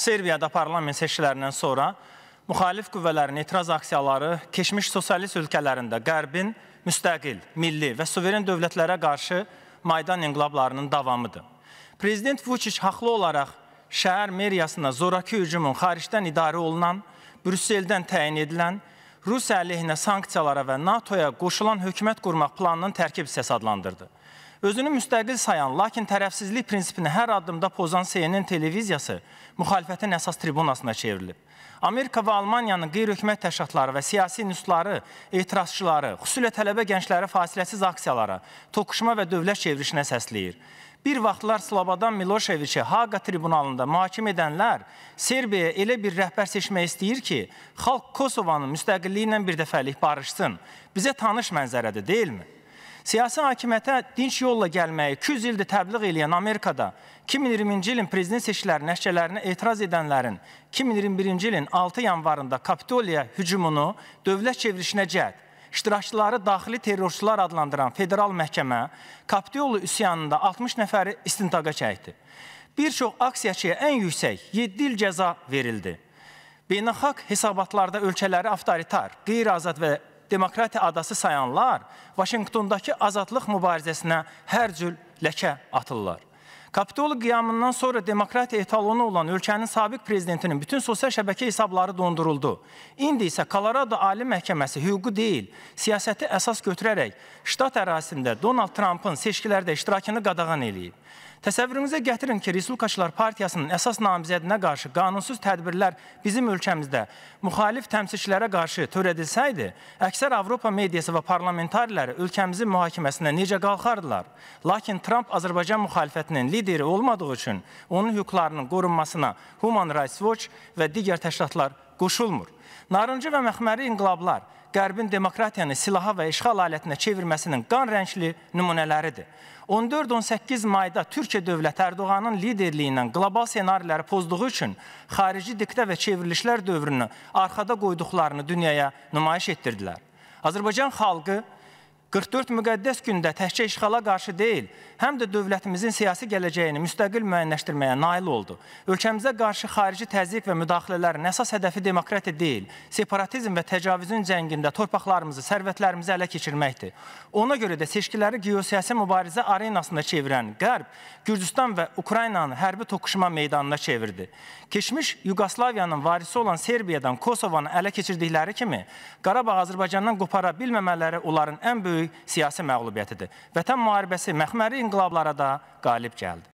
Serbiyada parlament seçkilərindən sonra müxalif qüvvələrin etiraz aksiyaları keçmiş sosialist ölkələrində Qərbin müstəqil, milli və suveren dövlətlərə qarşı maydan inqilablarının davamıdır. Prezident Vučić haqlı olaraq şəhər meriyasına zoraki hücumun xaricdən idarə olunan, Brüsseldən təyin edilən, Rusiya əleyhinə sanksiyalara və NATO-ya qoşulan hökumət qurmaq planının tərkib hissəsi adlandırdı. Özünü müstəqil sayan, lakin tərəfsizlik prinsipini hər addımda pozan CNN televiziyası müxalifətin əsas tribunasına çevrilib. Amerika və Almaniyanın qeyri-hökumət təşkilatları və siyasi nüsları, etirazçıları, xüsusilə tələbə gəncləri fasiləsiz aksiyalara, toqquşma və dövlət çevrilişinə səsləyir. Bir vaxtlar Slobodan Miloševiçi Haqa tribunalında mühakimə edənlər Serbiya elə bir rəhbər seçmək istəyir ki, xalq Kosovanın müstəqilliyi ilə birdəfəlik barışsın. Bizə tanış mənzərədir, deyilmi? Siyasi hakimiyyətə dinç yolla gəlməyi 200 ildir təbliğ eləyən Amerikada 2020-ci ilin prezident seçkiləri nəşrələrinə etiraz edənlərin 2021-ci ilin 6 yanvarında Kapitoliya hücumunu dövlət çevrilişinə cəhd iştirakçıları daxili terrorçular adlandıran federal məhkəmə Kapitolu üsyanında 60 nəfəri istintaqa çəkdi. Bir çox aksiyaçıya ən yüksək 7 il cəza verildi. Beynəlxalq hesabatlarda ölkələri avtoritar, qeyri-azad və demokratiya adası sayanlar Vaşinqtondakı azadlıq mübarizəsinə hər cür ləkə atırlar. Kapitol qiyamından sonra demokratiya etalonu olan ölkənin sabiq prezidentinin bütün sosial şəbəkə hesabları donduruldu. İndi isə Colorado Ali Məhkəməsi hüququ deyil, siyasəti əsas götürərək ştat ərazisində Donald Trumpın seçkilərdə iştirakını qadağan eləyib. Təsəvvürünüzə gətirin ki, Respublikaçılar Partiyasının əsas namizədinə qarşı qanunsuz tədbirlər bizim ölkəmizdə müxalif təmsilçilərə qarşı törədilsəydi, əksər Avropa mediyası və parlamentariləri ölkəmizin mühakiməsinə necə qalxardılar? Lakin Trump Azərbaycan müxalifətinin lideri olmadığı üçün onun hüquqlarının qorunmasına Human Rights Watch və digər təşkilatlar qoşulmur. Narıncı və məxməri inqilablar Qərbin demokratiyanı silaha və işğal alətinə çevirməsinin qan rəngli nümunələridir. 14-18 mayda Türkiyə dövləti Erdoğanın liderliyi ilə qlobal ssenariləri pozduğu üçün xarici diktə və çevrilişlər dövrünü arxada qoyduqlarını dünyaya nümayiş etdirdilər. Azərbaycan xalqı 44 müqəddəs gündə təkcə işğala qarşı deyil, həm də dövlətimizin siyasi gələcəyini müstəqil müəyyənləşdirməyə nail oldu. Ölkəmizə qarşı xarici təzyiq və müdaxilələrin əsas hədəfi demokratiya deyil, separatizm və təcavüzün cəngində torpaqlarımızı, sərvətlərimizi ələ keçirməkdir. Ona görə də seçkiləri geosiyasi mübarizə arenasında çevirən Qərb, Gürcüstan və Ukraynanı hərbi toqquşma meydanına çevirdi. Keçmiş Yuqoslaviyanın varisi olan Serbiyadan Kosovanı ələ keçirdikləri kimi Qarabağ Azərbaycandan qopara bilməmələri onların ən böyük böyük siyasi məğlubiyyətidir. Vətən müharibəsi məxməri inqilablara da qalib gəldi.